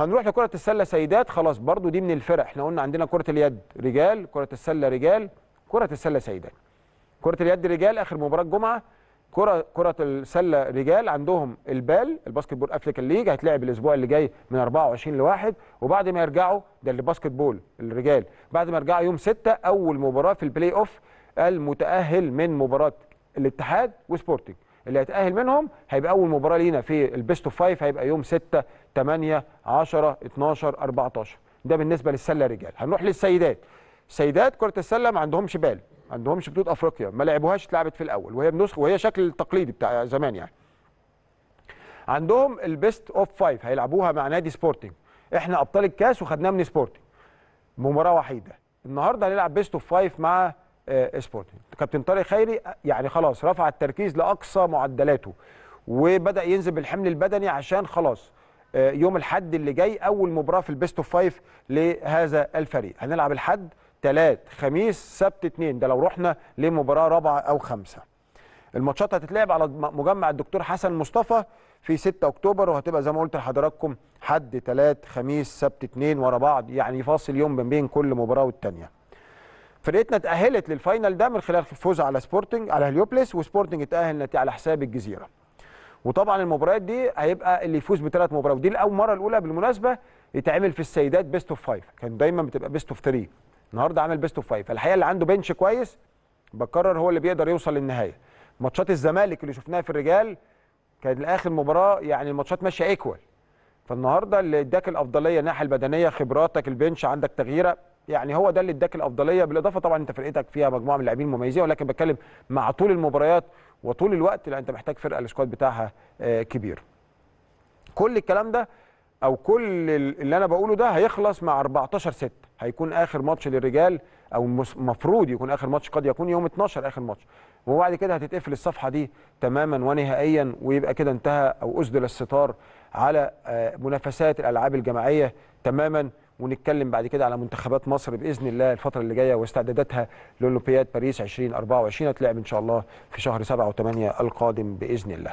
هنروح لكره السله سيدات خلاص برضو دي من الفرق احنا قلنا عندنا كره اليد رجال كره السله رجال كره السله سيدات كره اليد رجال اخر مباراه جمعه كره كره السله رجال عندهم البال الباسكت بول افريكان ليج هيتلعب الاسبوع اللي جاي من 24 1 وبعد ما يرجعوا ده الباسكت بول الرجال بعد ما يرجعوا يوم 6 اول مباراه في البلاي اوف المتاهل من مباراه الاتحاد وسبورتنج اللي هيتاهل منهم هيبقى اول مباراه لينا في البيست اوف فايف هيبقى يوم 6 8 10 12 14 ده بالنسبه للسله رجال هنروح للسيدات سيدات كره السله ما عندهمش بال ما عندهمش بطوله افريقيا ما لعبوهاش اتلعبت في الاول وهي بنسخ وهي شكل التقليدي بتاع زمان يعني عندهم البيست اوف فايف هيلعبوها مع نادي سبورتنج احنا ابطال الكاس وخدناه من سبورتنج مباراه وحيده النهارده هنلعب بيست اوف فايف مع آه، سبورتنج كابتن طارق خيري آه، يعني خلاص رفع التركيز لاقصى معدلاته وبدا ينزل بالحمل البدني عشان خلاص آه، يوم الحد اللي جاي اول مباراه في البيست اوف فايف لهذا الفريق هنلعب الحد ثلاث خميس سبت اثنين ده لو رحنا لمباراه رابعه او خمسه الماتشات هتتلعب على مجمع الدكتور حسن مصطفى في 6 اكتوبر وهتبقى زي ما قلت لحضراتكم حد ثلاث خميس سبت اثنين ورا بعض يعني فاصل يوم بين كل مباراه والثانيه فرقتنا اتاهلت للفاينل ده من خلال الفوز على سبورتنج على هليوبلس وسبورتنج اتاهل على حساب الجزيره وطبعا المباريات دي هيبقى اللي يفوز بثلاث مباريات ودي الاول مره الاولى بالمناسبه يتعمل في السيدات بيست اوف 5 كان دايما بتبقى بيست اوف 3 النهارده عامل بيست اوف 5 فالحقيقه اللي عنده بنش كويس بكرر هو اللي بيقدر يوصل للنهايه ماتشات الزمالك اللي شفناها في الرجال كانت لاخر مباراه يعني الماتشات ماشيه ايكوال فالنهارده اللي اداك الافضليه الناحيه البدنيه خبراتك البنش عندك تغييره يعني هو ده اللي اداك الافضليه بالاضافه طبعا انت فرقتك فيها مجموعه من اللاعبين مميزين ولكن بتكلم مع طول المباريات وطول الوقت لا انت محتاج فرقه السكواد بتاعها آه، كبير كل الكلام ده او كل اللي انا بقوله ده هيخلص مع 14 6 هيكون اخر ماتش للرجال او المفروض يكون اخر ماتش قد يكون يوم 12 اخر ماتش وبعد كده هتتقفل الصفحه دي تماما ونهائيا ويبقى كده انتهى او اسدل الستار على آه، منافسات الالعاب الجماعيه تماما ونتكلم بعد كده على منتخبات مصر باذن الله الفتره اللي جايه واستعداداتها لاولمبياد باريس 2024 هتلعب ان شاء الله في شهر 7 و8 القادم باذن الله